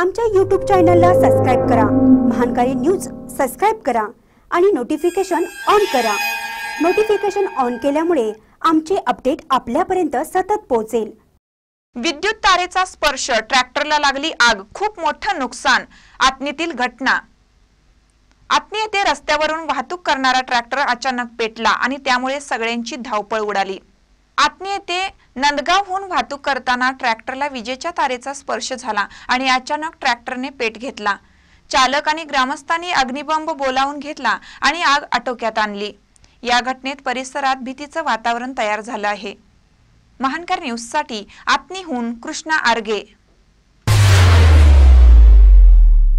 आमच्या यूट्यूब चॅनलला सबस्क्राईब करा महानकारी न्यूज सबस्क्राईब करा आणि नोटिफिकेशन ऑन करा नोटिफिकेशन ऑन केल्यामुळे आमचे अपडेट आपल्यापर्यंत सतत पोहोचेल विद्युत तारेचा स्पर्श ट्रॅक्टरला लागली आग खूप मोठं नुकसान आत्मीतील घटना आत्मी येथे रस्त्यावरून वाहतूक करणारा ट्रॅक्टर अचानक पेटला आणि त्यामुळे सगळ्यांची धावपळ उडाली आत्मी येथे नंदगावहून वाहतूक करताना ट्रॅक्टरला विजेच्या तारेचा स्पर्श झाला आणि अचानक ट्रॅक्टरने पेट घेतला चालक आणि ग्रामस्थांनी अग्निबंब बोलावून घेतला आणि आग आटोक्यात आणली या घटनेत परिसरात भीतीचं वातावरण तयार झालं आहे महानकर न्यूजसाठी आत्नीहून कृष्णा आर्गे